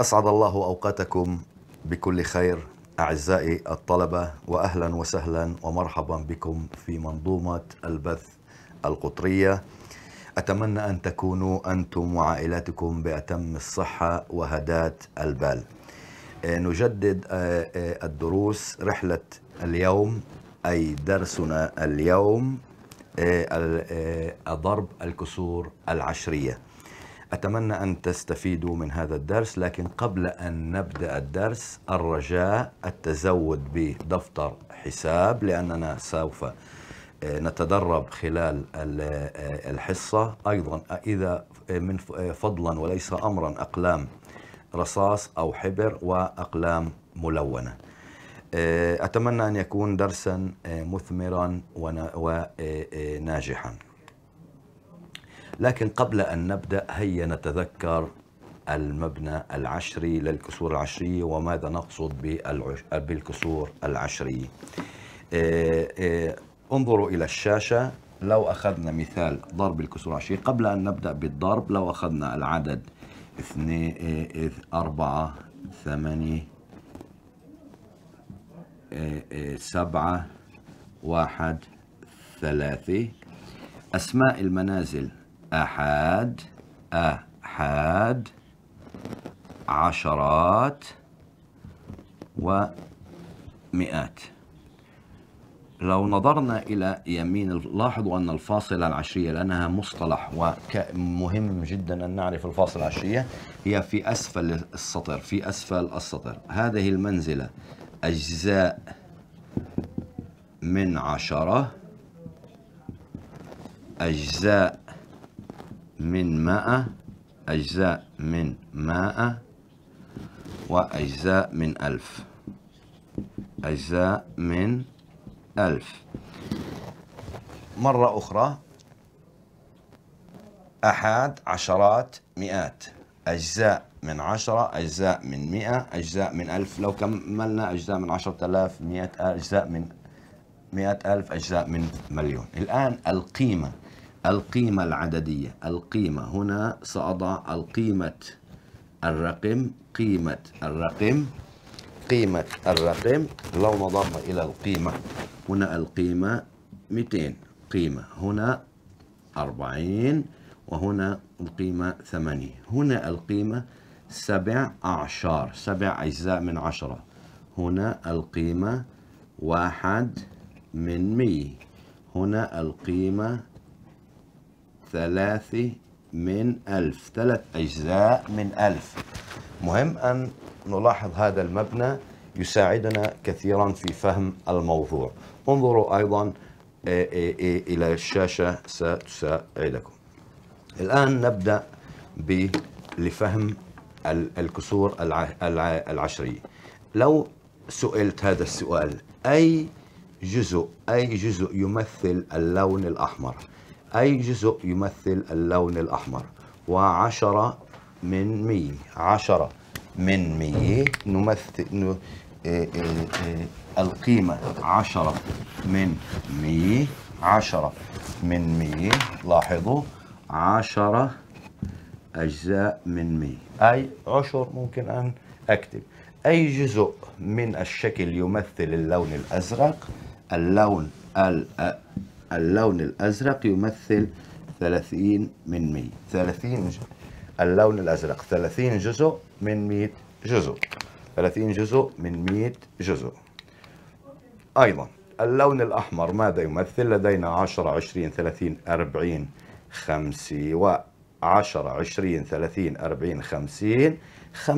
أسعد الله أوقاتكم بكل خير أعزائي الطلبة وأهلا وسهلا ومرحبا بكم في منظومة البث القطرية أتمنى أن تكونوا أنتم وعائلاتكم بأتم الصحة وهداة البال آه، نجدد آه، آه، الدروس رحلة اليوم أي درسنا اليوم ضرب الكسور العشرية أتمنى أن تستفيدوا من هذا الدرس لكن قبل أن نبدأ الدرس الرجاء التزود بدفتر حساب لأننا سوف آه، نتدرب خلال آه، الحصة أيضا إذا آه، من فضلا وليس أمرا أقلام رصاص أو حبر وأقلام ملونة أتمنى أن يكون درسا مثمرا وناجحا لكن قبل أن نبدأ هيا نتذكر المبنى العشري للكسور العشرية وماذا نقصد بالكسور العشرية آه، آه، انظروا إلى الشاشة لو أخذنا مثال ضرب الكسور العشرية قبل أن نبدأ بالضرب لو أخذنا العدد اثنين آه، أربعة ثمانية سبعة واحد ثلاثة أسماء المنازل أحد أحد عشرات ومئات لو نظرنا إلى يمين لاحظوا أن الفاصلة العشرية لأنها مصطلح ومهم جدا أن نعرف الفاصلة العشرية هي في أسفل السطر في أسفل السطر هذه المنزلة أجزاء من عشرة أجزاء من ماء أجزاء من ماء وأجزاء من ألف أجزاء من ألف مرة أخرى أحد عشرات مئات أجزاء من عشرة أجزاء من مئة أجزاء من ألف لو كملنا أجزاء من عشرة آلاف مئة أجزاء من مئة ألف أجزاء من مليون الآن القيمة القيمة العددية القيمة هنا سأضع القيمة الرقم قيمة الرقم قيمة الرقم لو نظرنا إلى القيمة هنا القيمة 200 قيمة هنا 40 وهنا القيمة 8 هنا القيمة سبع أعشار سبع أجزاء من عشرة هنا القيمة واحد من مية هنا القيمة ثلاثة من ألف ثلاث أجزاء من ألف مهم أن نلاحظ هذا المبنى يساعدنا كثيرا في فهم الموضوع انظروا أيضا إيه، إيه، إيه، إلى الشاشة ستساعدكم الآن نبدأ لفهم الكسور العشرية لو سئلت هذا السؤال أي جزء أي جزء يمثل اللون الأحمر أي جزء يمثل اللون الأحمر وعشرة من مية عشرة من مية نمثل ن... إيه، إيه، القيمة عشرة من مية عشرة من مية لاحظوا عشرة أجزاء من مية أي عشر ممكن أن أكتب أي جزء من الشكل يمثل اللون الأزرق اللون اللون الأزرق يمثل 30 من 100 30 اللون الأزرق 30 جزء من 100 جزء 30 جزء من 100 جزء أيضا اللون الأحمر ماذا يمثل؟ لدينا 10 20 30 40 50 و 10 20 30 40 50 45%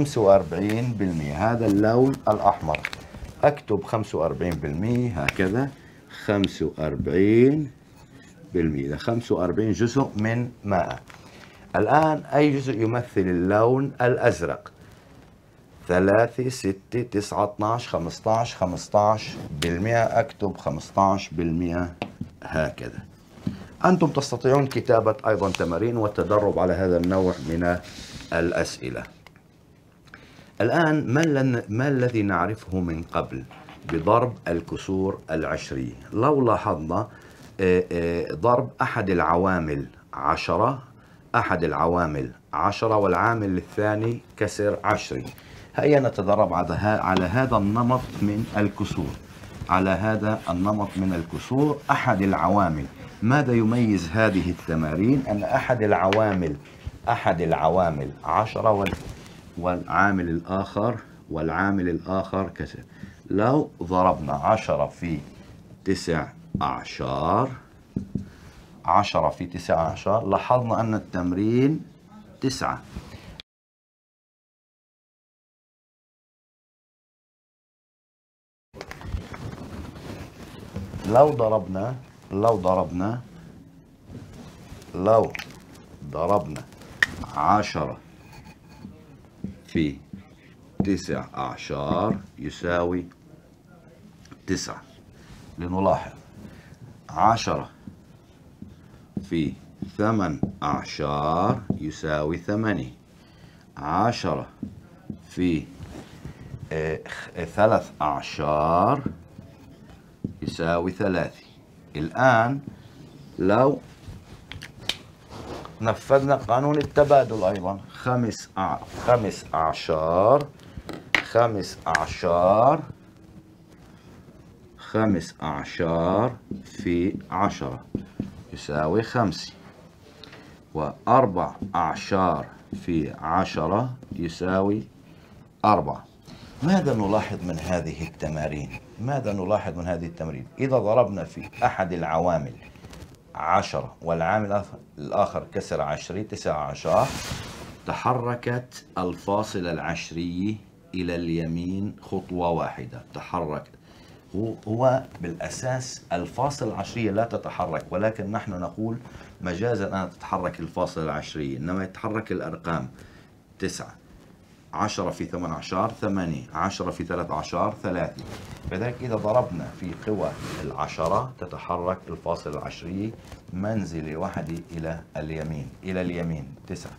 هذا اللون الأحمر أكتب 45% هكذا 45 بالمية 45 جزء من 100 الآن أي جزء يمثل اللون الأزرق 3 6 9 12 15 15 بالمئة أكتب 15 بالمئة هكذا أنتم تستطيعون كتابة أيضا تمارين والتدرب على هذا النوع من الأسئلة الآن ما, ما الذي نعرفه من قبل؟ بضرب الكسور العشرية لو لاحظنا آه، آه، ضرب أحد العوامل عشرة أحد العوامل عشرة والعامل الثاني كسر عشري هيا نتدرب على هذا النمط من الكسور على هذا النمط من الكسور أحد العوامل ماذا يميز هذه التمارين أن أحد العوامل أحد العوامل عشرة والعامل الآخر والعامل الآخر كسر لو ضربنا عشرة في تسع أعشار عشرة في تسع أعشار لاحظنا أن التمرين تسعة لو ضربنا لو ضربنا لو ضربنا عشرة في تسع أعشار يساوي تسعة لنلاحظ عشرة في ثمن أعشار يساوي ثمانية عشرة في آه، ثلاث أعشار يساوي ثلاثة الآن لو نفذنا قانون التبادل أيضا خمس خمس أعشار خمس أعشار خمس أعشار في عشرة يساوي خمسة وأربع أعشار في عشرة يساوي أربعة ماذا نلاحظ من هذه التمارين؟ ماذا نلاحظ من هذه التمارين؟ إذا ضربنا في أحد العوامل عشرة والعامل الآخر كسر عشري تسع عشر تحركت الفاصلة العشرية إلى اليمين خطوة واحدة تحركت هو بالأساس الفاصل العشرية لا تتحرك ولكن نحن نقول مجازا أن تتحرك الفاصل العشرية إنما يتحرك الأرقام تسعة عشرة في ثمان عشر ثمانية عشرة في ثلاث عشر ثلاثة فذلك إذا ضربنا في قوى العشرة تتحرك الفاصل العشرية منزلة واحدة إلى اليمين إلى اليمين تسعة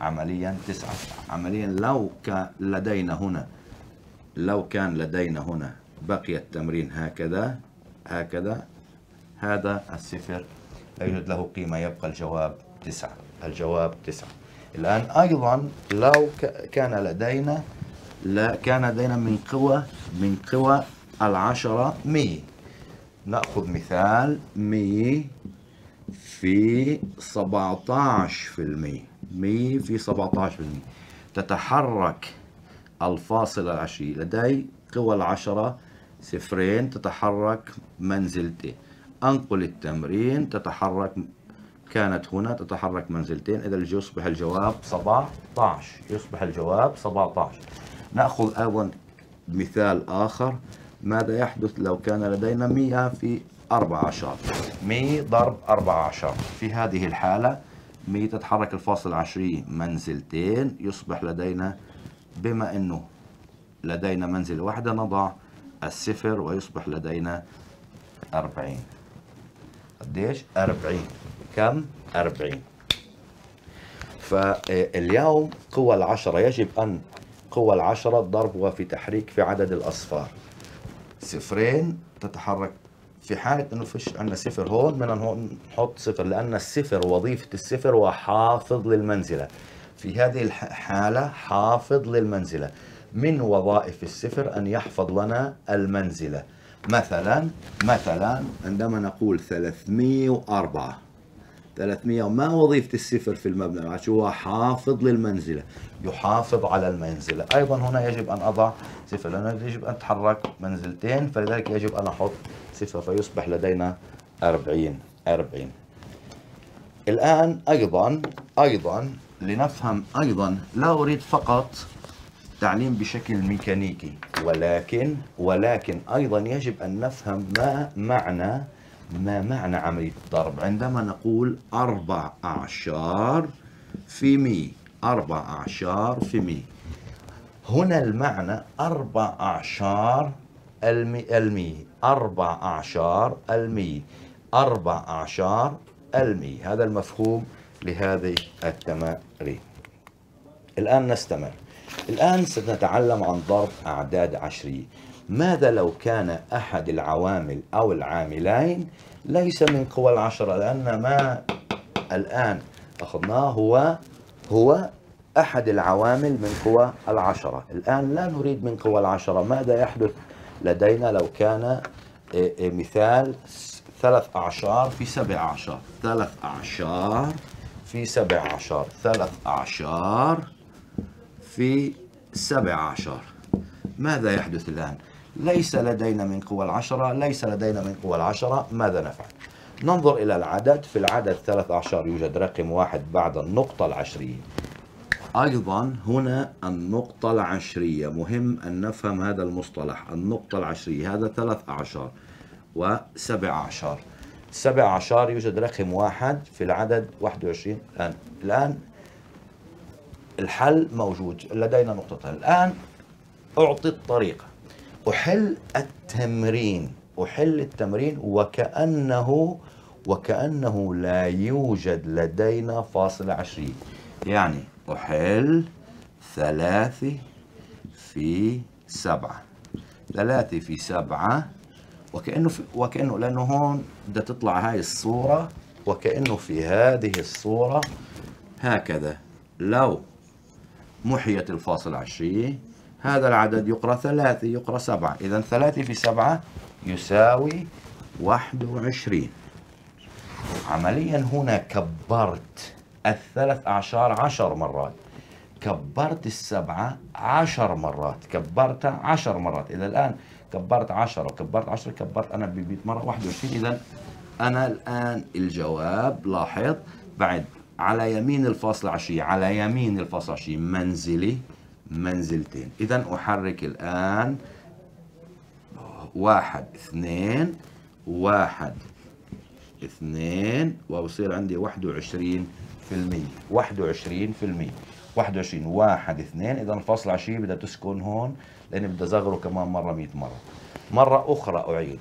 عمليا تسعة عمليا لو كان لدينا هنا لو كان لدينا هنا بقي التمرين هكذا هكذا هذا الصفر لا يوجد له قيمة يبقى الجواب تسعة الجواب تسعة الآن أيضا لو كان لدينا لا كان لدينا من قوى من قوى العشرة مية نأخذ مثال مية في 17% في المية مية في 17% في المية تتحرك الفاصلة العشرية لدي قوى العشرة صفرين تتحرك منزلتين أنقل التمرين تتحرك كانت هنا تتحرك منزلتين إذا يصبح الجواب 17 يصبح الجواب 17 نأخذ أيضا مثال آخر ماذا يحدث لو كان لدينا 100 في 14 100 ضرب 14 في هذه الحالة 100 تتحرك الفاصل 20 منزلتين يصبح لدينا بما أنه لدينا منزل واحدة نضع الصفر ويصبح لدينا 40 قديش 40 كم 40 فاليوم قوى العشرة يجب أن قوى العشرة ضربها في تحريك في عدد الأصفار صفرين تتحرك في حالة انه فيش عندنا صفر هون من هون نحط صفر لان الصفر وظيفة الصفر وحافظ للمنزلة في هذه الحالة حافظ للمنزلة من وظائف السفر أن يحفظ لنا المنزلة مثلا مثلا عندما نقول 304 300 ما وظيفة السفر في المبنى العاشر هو حافظ للمنزلة يحافظ على المنزلة أيضا هنا يجب أن أضع صفر لأنه يجب أن تحرك منزلتين فلذلك يجب أن أحط صفر فيصبح لدينا 40 40 الآن أيضا أيضا لنفهم أيضا لا أريد فقط التعليم بشكل ميكانيكي ولكن ولكن أيضا يجب أن نفهم ما معنى ما معنى عملية الضرب عندما نقول أربع أعشار في مي أربع أعشار في مي هنا المعنى أربع أعشار المي, المي أربع أعشار المي أربع أعشار المي هذا المفهوم لهذه التمارين الآن نستمر الآن سنتعلم عن ضرب أعداد عشرية ماذا لو كان أحد العوامل أو العاملين ليس من قوى العشرة لأن ما الآن أخذناه هو هو أحد العوامل من قوى العشرة الآن لا نريد من قوى العشرة ماذا يحدث لدينا لو كان آه، آه، مثال ثلاث أعشار في سبع أعشار ثلاث أعشار في سبع أعشار ثلاث أعشار في سبع عشر ماذا يحدث الآن؟ ليس لدينا من قوى العشرة ليس لدينا من قوى العشرة ماذا نفعل؟ ننظر إلى العدد في العدد 13 يوجد رقم واحد بعد النقطة العشرية أيضا هنا النقطة العشرية مهم أن نفهم هذا المصطلح النقطة العشرية هذا 13 وسبع عشر سبع عشر يوجد رقم واحد في العدد 21 الآن الآن الحل موجود لدينا نقطتين الآن أعطي الطريقة أحل التمرين أحل التمرين وكأنه وكأنه لا يوجد لدينا فاصل عشرين يعني أحل ثلاثة في سبعة ثلاثة في سبعة وكأنه في وكأنه لأنه هون بدها تطلع هاي الصورة وكأنه في هذه الصورة هكذا لو محيت الفاصل عشرية هذا العدد يقرأ ثلاثة يقرأ سبعة إذا ثلاثة في سبعة يساوي واحد وعشرين عمليا هنا كبرت الثلاث أعشار عشر مرات كبرت السبعة عشر مرات كبرتها عشر مرات إذا الآن كبرت عشرة وكبرت عشرة كبرت أنا بمئة مرة واحد وعشرين إذا أنا الآن الجواب لاحظ بعد على يمين الفصل عشية على يمين الفصل عشية منزلي منزلتين إذا أحرك الآن واحد اثنين واحد اثنين وبصير عندي واحد وعشرين في المية واحد وعشرين في المية واحد وعشرين واحد اثنين إذا الفصل عشية بدها تسكن هون لأني بدي أصغره كمان مرة مية مرة مرة أخرى أعيد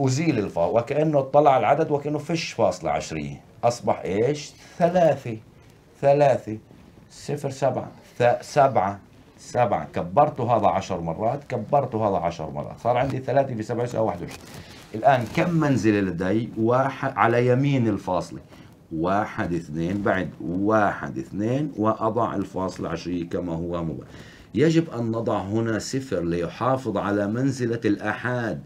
أزيل الفاصل وكأنه طلع العدد وكأنه فش فاصلة عشرية أصبح إيش ثلاثة ثلاثة صفر سبعة سبعة سبعة كبرت هذا عشر مرات كبرت هذا عشر مرات صار عندي ثلاثة في سبعة يساوي واحد وعشرين الآن كم منزلة لدي واحد على يمين الفاصلة واحد اثنين بعد واحد اثنين وأضع الفاصل عشرية كما هو مباشر يجب أن نضع هنا صفر ليحافظ على منزلة الأحاد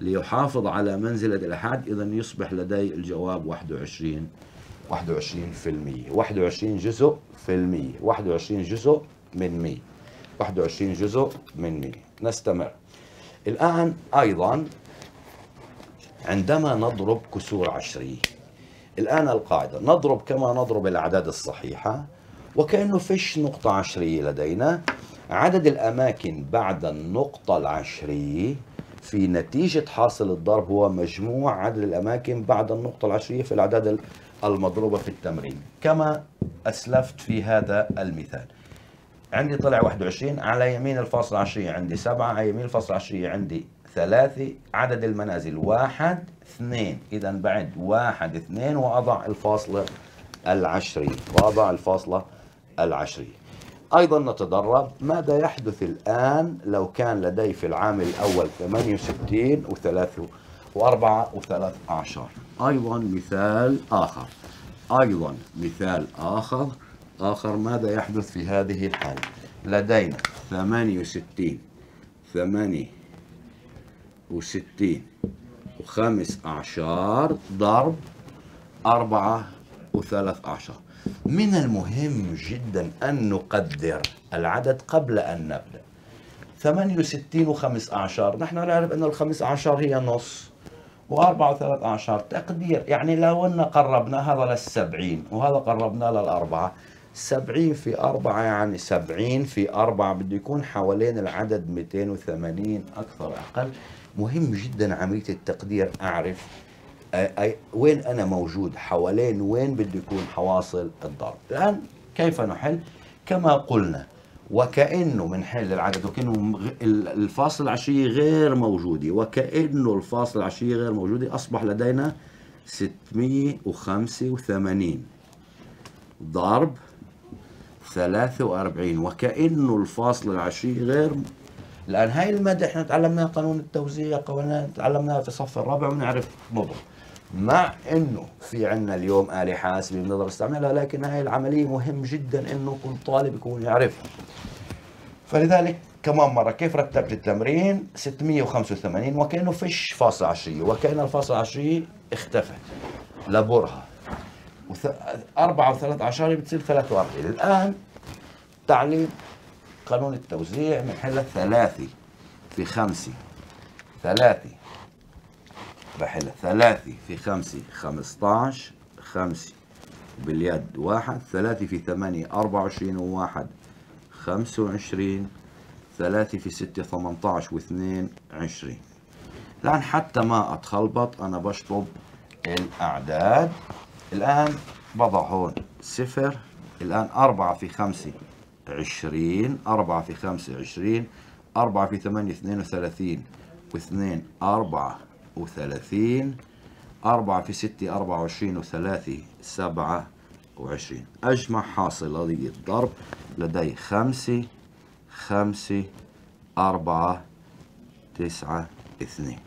ليحافظ على منزلة الأحد إذا يصبح لدي الجواب 21 21 في المية 21 جزء في المية 21 جزء من 100 21 جزء من 100 نستمر الآن أيضا عندما نضرب كسور عشري الآن القاعدة نضرب كما نضرب الأعداد الصحيحة وكأنه فيش نقطة عشرية لدينا عدد الأماكن بعد النقطة العشرية في نتيجة حاصل الضرب هو مجموع عدد الأماكن بعد النقطة العشرية في الأعداد المضروبة في التمرين كما أسلفت في هذا المثال عندي طلع 21 على يمين الفاصل العشرية عندي 7 على يمين الفاصل العشرية عندي 3 عدد المنازل 1 2 إذا بعد 1 2 وأضع الفاصلة العشرية وأضع الفاصلة العشرية أيضا نتدرب ماذا يحدث الآن لو كان لدي في العام الأول 68 و3 وأربعة وثلاث عشر أيضا مثال آخر أيضا مثال آخر آخر ماذا يحدث في هذه الحالة لدينا 68 68 وخمس عشر ضرب أربعة وثلاث عشر من المهم جدا أن نقدر العدد قبل أن نبدأ 68 و15 نحن نعرف أن ال15 هي نص وأربعة وثلاث أعشار تقدير يعني لو أن قربنا هذا للسبعين وهذا قربنا للأربعة سبعين في أربعة يعني سبعين في أربعة بده يكون حوالين العدد 280 أكثر أقل مهم جدا عملية التقدير أعرف وين انا موجود حوالين وين بده يكون حواصل الضرب الان كيف نحل كما قلنا وكانه بنحل العدد وكانه الفاصل العشيه غير موجوده وكانه الفاصل العشيه غير موجوده اصبح لدينا 685 ضرب 43 وكانه الفاصل العشيه غير الان هاي الماده احنا تعلمناها قانون التوزيع قوانين تعلمناها في صف الرابع ونعرف مضبوط مع انه في عندنا اليوم آلة حاسبة بنقدر نستعملها لكن هاي العملية مهم جدا انه كل طالب يكون يعرفها. فلذلك كمان مرة كيف رتبت التمرين 685 وكأنه فيش فاصلة عشرية وكأن الفاصلة العشرية اختفت لبرها وث... أربعة وثلاث عشرة بتصير 43 الآن تعليم قانون التوزيع من حلة ثلاثي في خمسة ثلاثي بحلها ثلاثة في خمسة خمسطاش خمسة باليد واحد ثلاثة في ثمانية أربعة وعشرين وواحد خمسة وعشرين ثلاثة في ستة ثمنتاش واثنين عشرين الآن حتى ما أتخلبط أنا بشطب الأعداد الآن بضع هون صفر الآن أربعة في خمسة عشرين أربعة في خمسة عشرين أربعة في ثمانية اثنين وثلاثين واثنين أربعة وثلاثين أربعة في ستة أربعة وعشرين وثلاثة سبعة وعشرين أجمع حاصل هذه الضرب لدي خمسة خمسة أربعة تسعة اثنين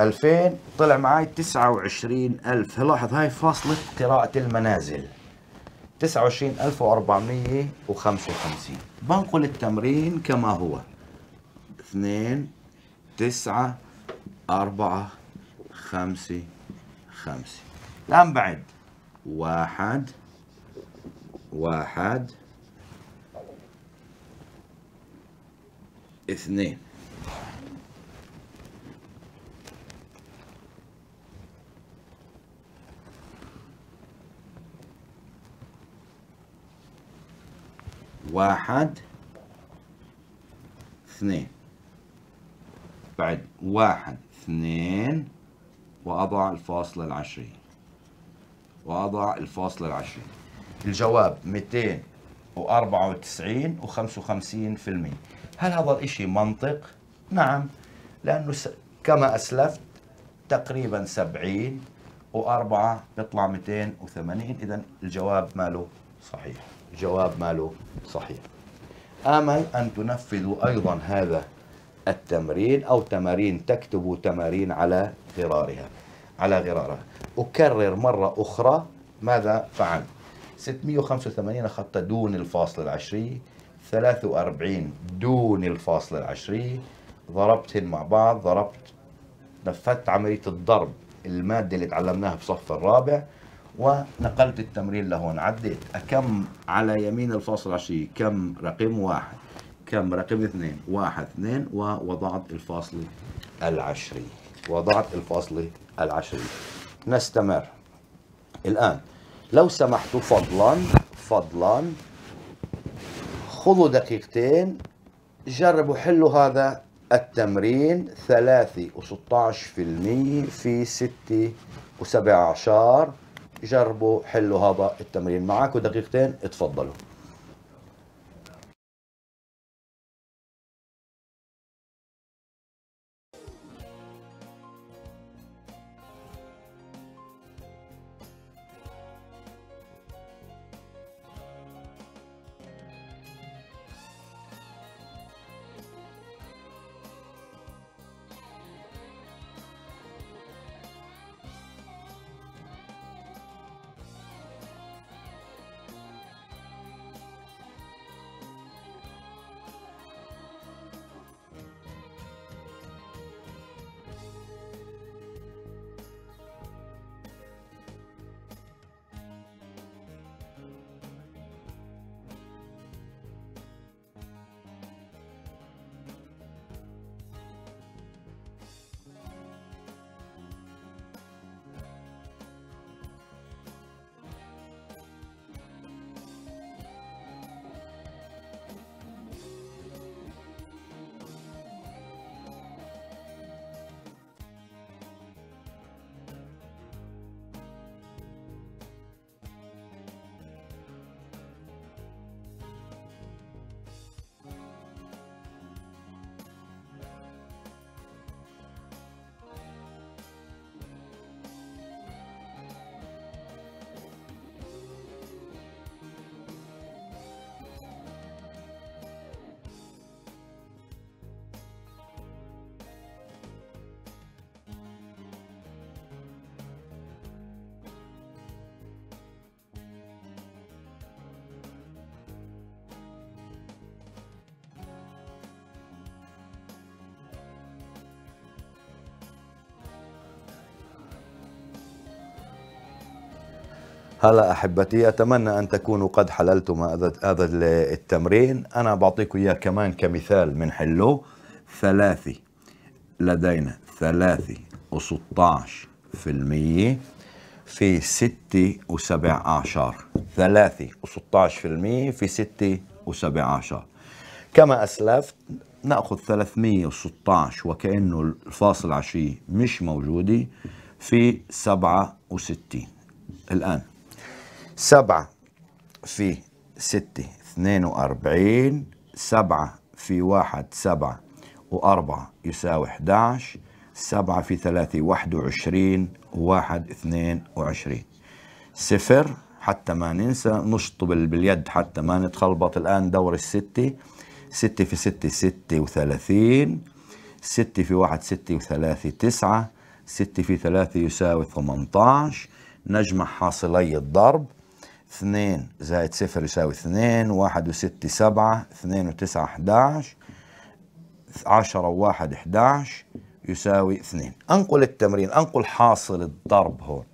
ألفين طلع معي تسعة وعشرين ألف لاحظ هاي فاصلة قراءة المنازل تسعة وعشرين ألف وأربعمية وخمسة وخمسين بنقل التمرين كما هو اثنين تسعة أربعة خمسة خمسة الآن بعد واحد واحد اثنين واحد اثنين بعد واحد اثنين وأضع الفاصلة العشرين وأضع الفاصلة العشرين الجواب 294 و55% هل هذا الإشي منطق؟ نعم لأنه كما أسلفت تقريبا 70 و4 بيطلع 280 إذا الجواب ماله صحيح الجواب ماله صحيح آمل أن تنفذوا أيضا هذا التمرين أو تمارين تكتب تمارين على غرارها على غرارها أكرر مرة أخرى ماذا فعل 685 خط دون الفاصل العشري 43 دون الفاصل العشري ضربتهم مع بعض ضربت نفذت عملية الضرب المادة اللي تعلمناها بصف الرابع ونقلت التمرين لهون عديت أكم على يمين الفاصل العشري كم رقم واحد كم رقم اثنين واحد اثنين ووضعت الفاصلة العشرية وضعت الفاصلة العشرية نستمر الآن لو سمحتوا فضلا فضلا خذوا دقيقتين جربوا حلوا هذا التمرين 3 و16% في 6 و عشر جربوا حلوا هذا التمرين معك ودقيقتين اتفضلوا هلا احبتي اتمنى ان تكونوا قد حللتم هذا التمرين انا بعطيكم اياه كمان كمثال من حلو ثلاثي لدينا ثلاثي وستاعش في المية في ستة وسبع عشر ثلاثة وستاعش في المية في ستة وسبع عشر كما أسلفت نأخذ ثلاثمية 316 وكأنه الفاصل عشية مش موجودة في سبعة وستين الآن سبعة في ستة اثنين وأربعين سبعة في واحد سبعة وأربعة يساوي 11 سبعة في ثلاثة واحد وعشرين واحد اثنين وعشرين صفر حتى ما ننسى نشطب باليد حتى ما نتخلبط الآن دور الستة ستة في ستة ستة وثلاثين ستة في واحد ستة وثلاثة تسعة ستة في ثلاثة يساوي ثمنتاش نجمع حاصلي الضرب 2 زائد صفر يساوي 2 1 و6 7 2 و9 11 10 و1 11 يساوي 2 انقل التمرين انقل حاصل الضرب هون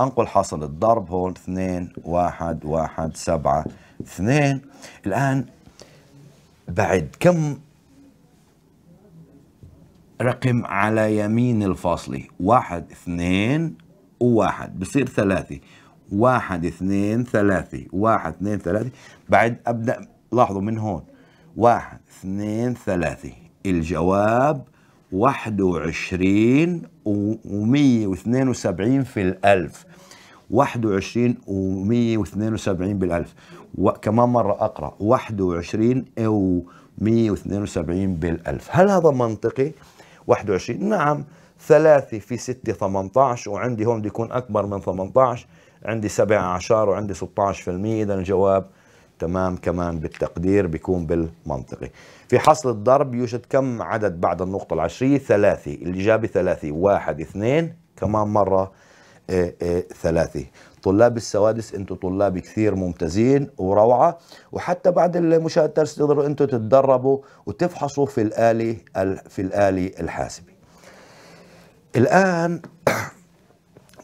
انقل حاصل الضرب هون 2 1 1 7 2 الان بعد كم رقم على يمين الفاصلة واحد اثنين وواحد بصير ثلاثة واحد اثنين ثلاثة واحد اثنين ثلاثة بعد أبدأ لاحظوا من هون واحد اثنين ثلاثة الجواب واحد وعشرين ومية واثنين وسبعين في الألف واحد وعشرين ومية واثنين وسبعين بالألف وكمان مرة أقرأ واحد وعشرين أو مية واثنين وسبعين بالألف هل هذا منطقي؟ واحد وعشرين نعم ثلاثة في ستة 18 وعندي هون بده يكون أكبر من 18 عندي 17 وعندي 16% اذا الجواب تمام كمان بالتقدير بيكون بالمنطقي في حصل الضرب يوجد كم عدد بعد النقطة العشرية ثلاثي الإجابة ثلاثي واحد اثنين كمان مرة اه اه ثلاثي طلاب السوادس انتم طلاب كثير ممتازين وروعة وحتى بعد المشاهد الدرس تقدروا انتم تتدربوا وتفحصوا في الآلي في الآلي الحاسبي الآن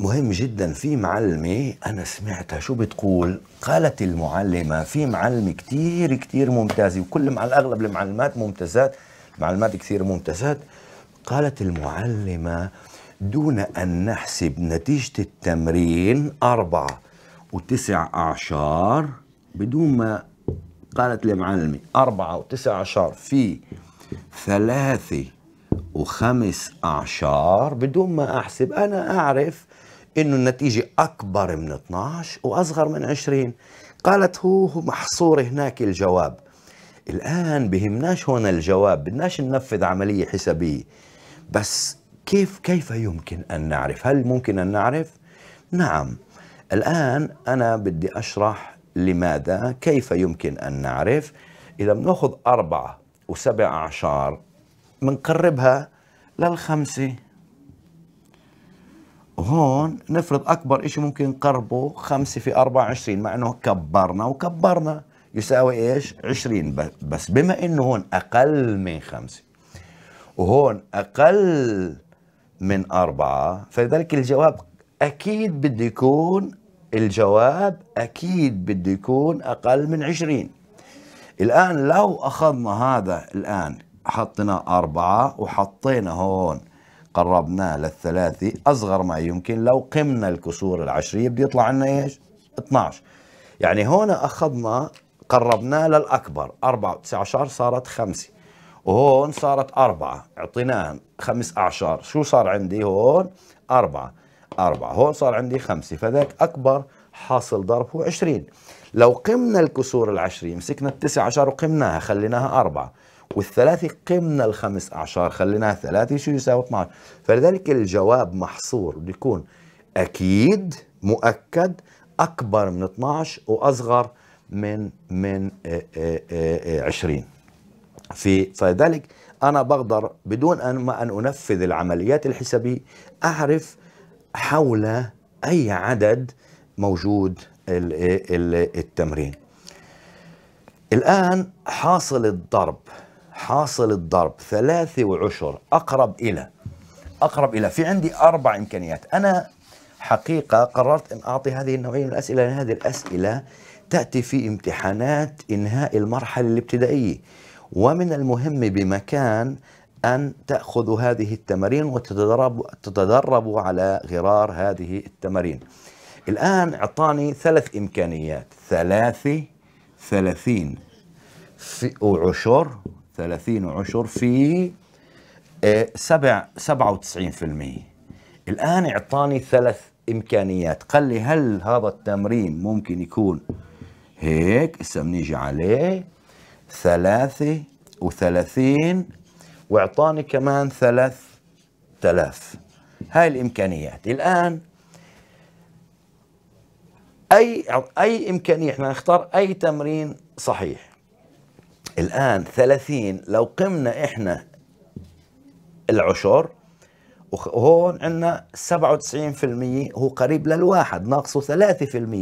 مهم جدا في معلمة أنا سمعتها شو بتقول قالت المعلمة في معلمة كتير كتير ممتازة وكل مع الأغلب المعلمات ممتازات معلمات كثير ممتازات قالت المعلمة دون أن نحسب نتيجة التمرين أربعة وتسع أعشار بدون ما قالت المعلمة أربعة وتسع أعشار في ثلاثة وخمس أعشار بدون ما أحسب أنا أعرف انه النتيجه اكبر من 12 واصغر من 20 قالت هو محصور هناك الجواب الان بهمناش هون الجواب بدناش ننفذ عمليه حسابيه بس كيف كيف يمكن ان نعرف هل ممكن ان نعرف نعم الان انا بدي اشرح لماذا كيف يمكن ان نعرف اذا بناخذ أربعة وسبع اعشار بنقربها للخمسه هون نفرض اكبر شيء ممكن نقربه 5 في 24 مع انه كبرنا وكبرنا يساوي ايش؟ 20 بس بما انه هون اقل من 5 وهون اقل من 4 فلذلك الجواب اكيد بده يكون الجواب اكيد بده يكون اقل من 20 الان لو اخذنا هذا الان حطينا 4 وحطينا هون قربناه للثلاثي أصغر ما يمكن لو قمنا الكسور العشرية بده يطلع عنا إيش 12 يعني هون أخذنا قربناه للأكبر 4 عشر صارت 5 وهون صارت أربعة اعطيناها خمس أعشار شو صار عندي هون أربعة أربعة هون صار عندي خمسة فذاك أكبر حاصل ضرب هو 20 لو قمنا الكسور العشرية مسكنا التسعة عشر وقمناها خليناها أربعة والثلاثة قمنا الخمس أعشار خليناها ثلاثة شو يساوي 12 فلذلك الجواب محصور بده يكون أكيد مؤكد أكبر من 12 وأصغر من من 20 آه، آه، آه، في فلذلك أنا بقدر بدون أن ما أن أنفذ العمليات الحسابية أعرف حول أي عدد موجود التمرين الآن حاصل الضرب حاصل الضرب ثلاثة وعشر أقرب إلى أقرب إلى في عندي أربع إمكانيات أنا حقيقة قررت أن أعطي هذه النوعية من الأسئلة لأن هذه الأسئلة تأتي في امتحانات إنهاء المرحلة الابتدائية ومن المهم بمكان أن تأخذوا هذه التمارين وتتدربوا تتدربوا على غرار هذه التمارين الآن أعطاني ثلاث إمكانيات ثلاثة ثلاثين وعشر 30 وعشر في 7 آه، 97% الآن اعطاني ثلاث إمكانيات قال لي هل هذا التمرين ممكن يكون هيك هسه بنيجي عليه ثلاثة وثلاثين واعطاني كمان ثلاث تلاف هاي الامكانيات الان اي اي امكانيه احنا نختار اي تمرين صحيح الآن 30 لو قمنا إحنا العشر وهون عندنا 97% هو قريب للواحد ناقصه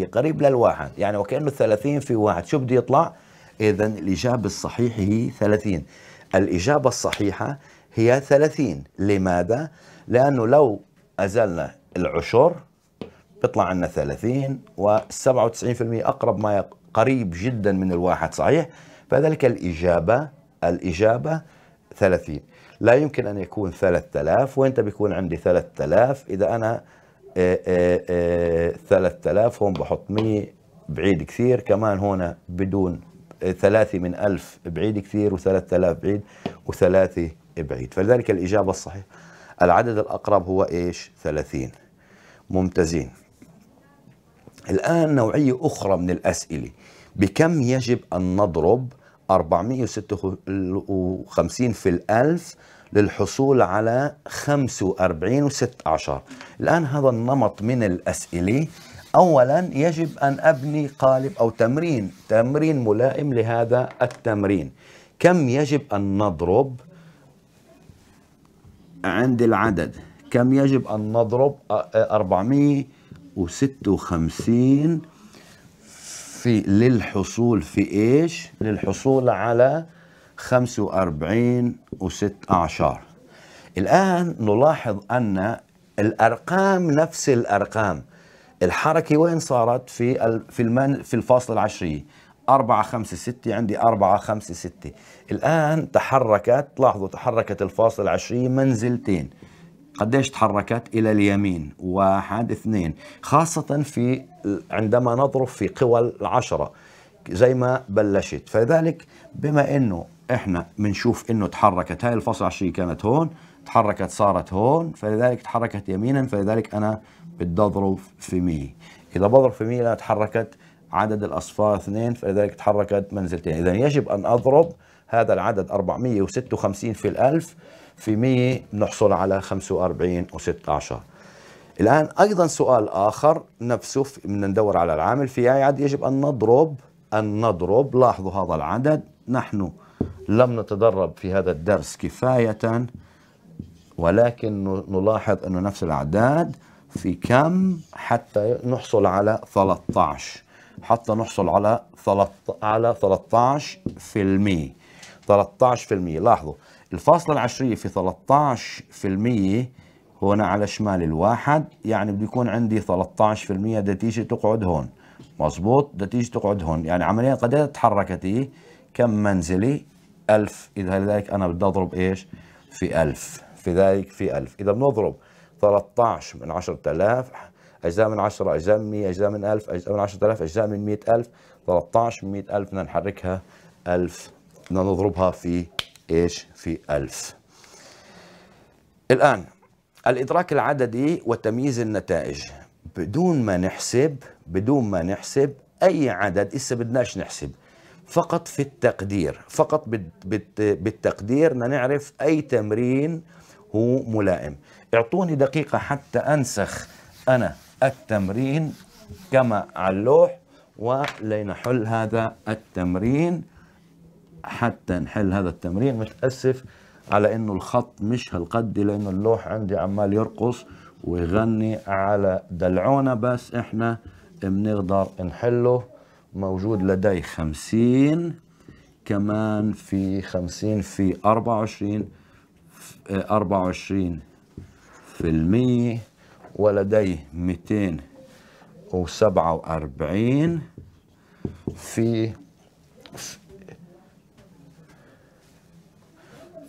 3% قريب للواحد يعني وكأنه 30 في واحد شو بده يطلع؟ إذا الإجابة الصحيحة هي 30 الإجابة الصحيحة هي 30 لماذا؟ لأنه لو أزلنا العشر بيطلع عندنا 30 و97% أقرب ما قريب جدا من الواحد صحيح؟ فذلك الإجابة الإجابة 30 لا يمكن أن يكون 3000 وأنت بيكون عندي 3000 إذا أنا 3000 آه، آه، آه، هون بحط 100 بعيد كثير كمان هون بدون ثلاثة من ألف بعيد كثير وثلاثة آلاف بعيد وثلاثة بعيد فلذلك الإجابة الصحيحة العدد الأقرب هو إيش ثلاثين ممتازين الآن نوعية أخرى من الأسئلة بكم يجب أن نضرب 456 في الألف للحصول على 45 و6 عشر الآن هذا النمط من الأسئلة أولا يجب أن أبني قالب أو تمرين تمرين ملائم لهذا التمرين كم يجب أن نضرب عند العدد كم يجب أن نضرب 456 في للحصول في ايش؟ للحصول على 45 و6 اعشار. الان نلاحظ ان الارقام نفس الارقام الحركه وين صارت في في المن في الفاصله العشريه 4 5 6 عندي 4 5 6 الان تحركت لاحظوا تحركت الفاصله العشريه منزلتين قديش تحركت الى اليمين واحد اثنين خاصة في عندما نضرب في قوى العشرة زي ما بلشت فلذلك بما انه احنا بنشوف انه تحركت هاي الفصل عشرية كانت هون تحركت صارت هون فلذلك تحركت يمينا فلذلك انا بدي اضرب في 100 اذا بضرب في 100 لا تحركت عدد الاصفار اثنين فلذلك تحركت منزلتين اذا يجب ان اضرب هذا العدد 456 في الالف في 100 بنحصل على 45 و16 الآن أيضا سؤال آخر نفسه بدنا ندور على العامل في عد يجب أن نضرب أن نضرب لاحظوا هذا العدد نحن لم نتدرب في هذا الدرس كفاية ولكن نلاحظ أنه نفس الأعداد في كم حتى نحصل على 13 حتى نحصل على 13 على 13% 13% لاحظوا الفاصلة العشرية في 13% هنا على شمال الواحد يعني بده يكون عندي 13% نتيجة تقعد هون مظبوط نتيجة تقعد هون يعني عمليا قد ايه تحركت كم منزلي 1000 إذا لذلك أنا بدي أضرب إيش في 1000 في ذلك في 1000 إذا بنضرب 13 من 10000 أجزاء من 10 أجزاء من 100 أجزاء من 1000 أجزاء من 10000 أجزاء من 100000 13 من 100000 بدنا نحركها 1000 بدنا نضربها في إيش في ألف الآن الإدراك العددي وتمييز النتائج بدون ما نحسب بدون ما نحسب أي عدد إسا بدناش نحسب فقط في التقدير فقط بالتقدير نعرف أي تمرين هو ملائم اعطوني دقيقة حتى أنسخ أنا التمرين كما على اللوح ولنحل هذا التمرين حتى نحل هذا التمرين متأسف على انه الخط مش هالقد لانه اللوح عندي عمال يرقص ويغني على دلعونا بس احنا بنقدر نحله موجود لدي خمسين كمان في خمسين في أربعة وعشرين أربعة وعشرين في المية ولدي ميتين وسبعة وأربعين في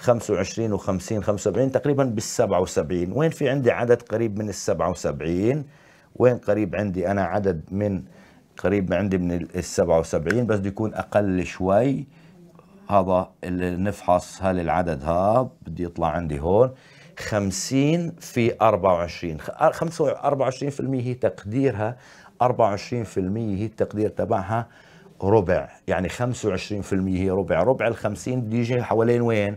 25 و50 75 تقريبا بال 77 وين في عندي عدد قريب من ال 77 وين قريب عندي انا عدد من قريب عندي من ال 77 بس بده يكون اقل شوي هذا اللي نفحص هل العدد هذا بده يطلع عندي هون 50 في 24 25% هي تقديرها 24% هي التقدير تبعها ربع يعني 25% هي ربع ربع ال 50 بده يجي حوالين وين؟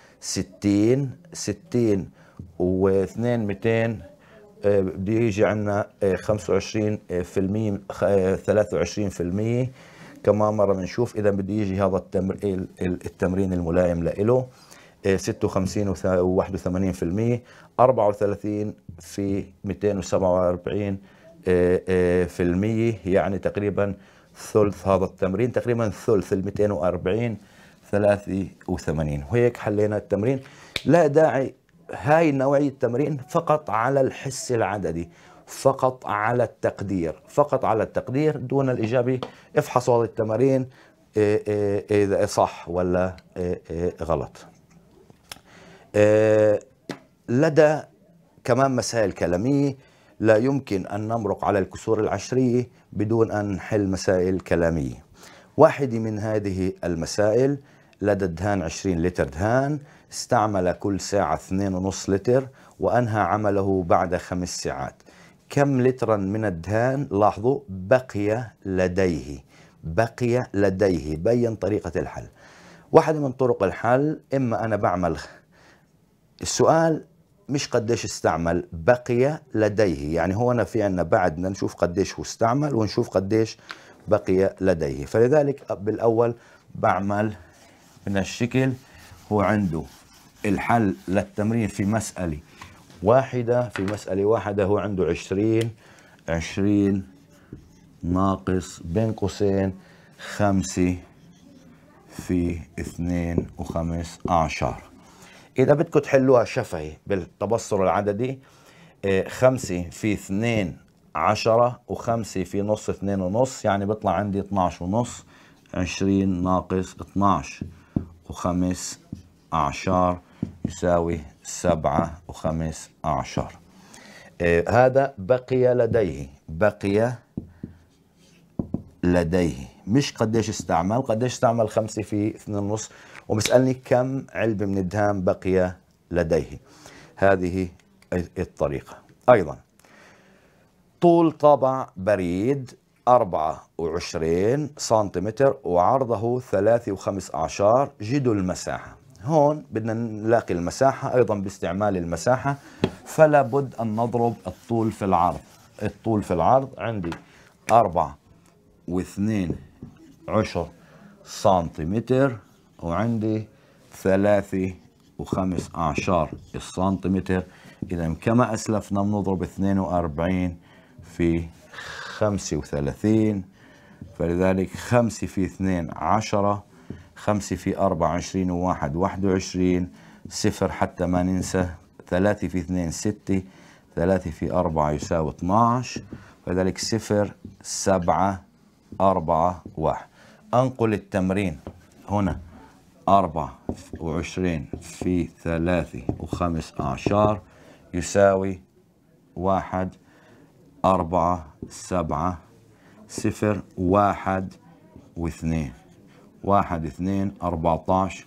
60 60 و2 200 بده يجي عندنا 25 23 كمان مرة بنشوف إذا بده يجي هذا التمر... التمرين الملائم له 56 و81 34 في 247 آه، آه، في المية يعني تقريبا ثلث هذا التمرين تقريبا ثلث ال 240 83 وهيك حلينا التمرين لا داعي هاي نوعية التمرين فقط على الحس العددي فقط على التقدير فقط على التقدير دون الإجابة افحصوا هذه التمارين إيه، إيه، إذا صح ولا إيه، غلط لدى كمان مسائل كلامية لا يمكن أن نمرق على الكسور العشرية بدون أن نحل مسائل كلامية واحدة من هذه المسائل لدى الدهان 20 لتر دهان استعمل كل ساعة 2.5 لتر وأنهى عمله بعد خمس ساعات كم لترا من الدهان لاحظوا بقي لديه بقي لديه بين طريقة الحل واحدة من طرق الحل إما أنا بعمل السؤال مش قديش استعمل بقي لديه يعني هو أنا في عنا بعدنا نشوف قديش هو استعمل ونشوف قديش بقي لديه فلذلك بالأول بعمل من الشكل هو عنده الحل للتمرين في مسألة واحدة في مسألة واحدة هو عنده 20 20 ناقص بين قوسين 5 في اثنين و عشر إذا بدكم تحلوها شفهي بالتبصر العددي 5 آه، في اثنين 10 و5 في نص اثنين ونص يعني بيطلع عندي 12 ونص 20 ناقص 12 وخمس أعشار يساوي سبعة وخمس أعشار آه هذا بقي لديه بقي لديه مش قديش استعمل قديش استعمل خمسة في اثنين ونص ومسألني كم علبة من الدهان بقي لديه هذه الطريقة أيضا طول طابع بريد 24 سنتيمتر وعرضه 3.5 و أعشار جدو المساحة هون بدنا نلاقي المساحة أيضا باستعمال المساحة فلا بد أن نضرب الطول في العرض الطول في العرض عندي 4 واثنين عشر سنتيمتر وعندي ثلاثة وخمس أعشار السنتيمتر إذا كما أسلفنا بنضرب 42 في خمسة وثلاثين فلذلك خمسة في اثنين عشرة خمسة في أربعة عشرين وواحد واحد وعشرين صفر حتى ما ننسى ثلاثة في اثنين ستة ثلاثة في أربعة يساوي 12 فلذلك صفر سبعة أربعة واحد أنقل التمرين هنا أربعة وعشرين في ثلاثة وخمس أعشار يساوي واحد أربعة سبعة صفر واحد واثنين واحد اثنين أربعة عشر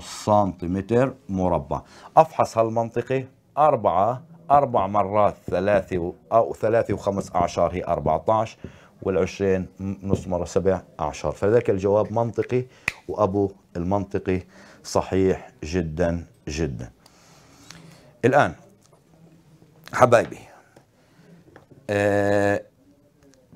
سنتيمتر مربع أفحص هالمنطقة أربعة أربع مرات ثلاثة أو ثلاثة وخمس أعشار هي عشر والعشرين نص مرة سبع أعشار فذلك الجواب منطقي وأبو المنطقي صحيح جدا جدا الآن حبايبي آه،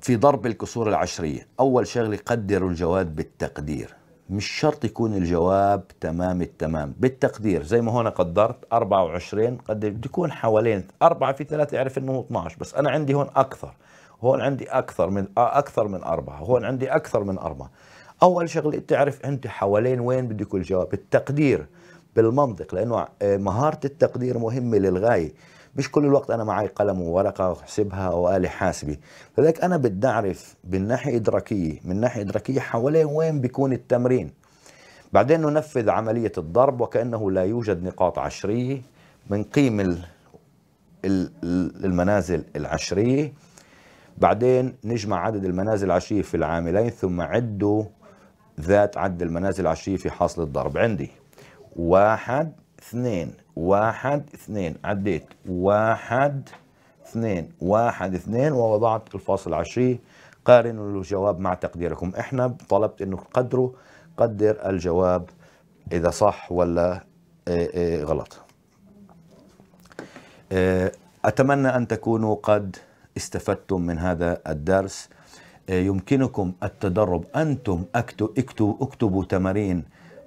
في ضرب الكسور العشرية أول شغلة قدروا الجواب بالتقدير مش شرط يكون الجواب تمام التمام بالتقدير زي ما هون قدرت 24 قد بده يكون حوالين 4 في 3 اعرف انه هو 12 بس انا عندي هون اكثر هون عندي اكثر من آه، اكثر من 4 هون عندي اكثر من 4 اول شغله تعرف انت حوالين وين بده يكون الجواب التقدير بالمنطق لانه آه، مهاره التقدير مهمه للغايه مش كل الوقت انا معي قلم وورقه واحسبها واله حاسبه لذلك انا بدي اعرف من ناحيه ادراكيه من ناحيه ادراكيه حوالين وين بيكون التمرين بعدين ننفذ عمليه الضرب وكانه لا يوجد نقاط عشريه بنقيم قيم المنازل العشريه بعدين نجمع عدد المنازل العشريه في العاملين ثم عدوا ذات عد المنازل العشريه في حاصل الضرب عندي واحد اثنين واحد اثنين عديت واحد اثنين واحد اثنين ووضعت الفاصل عشريه قارنوا الجواب مع تقديركم احنا طلبت انه تقدروا قدر الجواب اذا صح ولا اي آه، اي آه، غلط آه، اتمنى ان تكونوا قد استفدتم من هذا الدرس يمكنكم التدرب انتم اكتبوا اكتبوا اكتبوا تمارين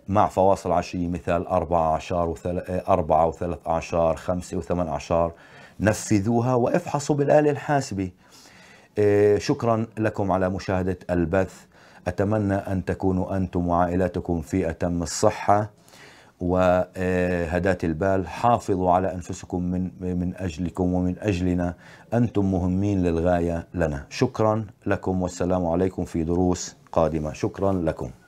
مع فواصل عشية مثال 4 عشر وثل... 4 آه، وثلاث أعشار 5 وثمان أعشار نفذوها وافحصوا بالآلة الحاسبة آه، شكرا لكم على مشاهدة البث أتمنى أن تكونوا أنتم وعائلاتكم في أتم الصحة وهداة آه، البال حافظوا على أنفسكم من, من أجلكم ومن أجلنا أنتم مهمين للغاية لنا شكرا لكم والسلام عليكم في دروس قادمة شكرا لكم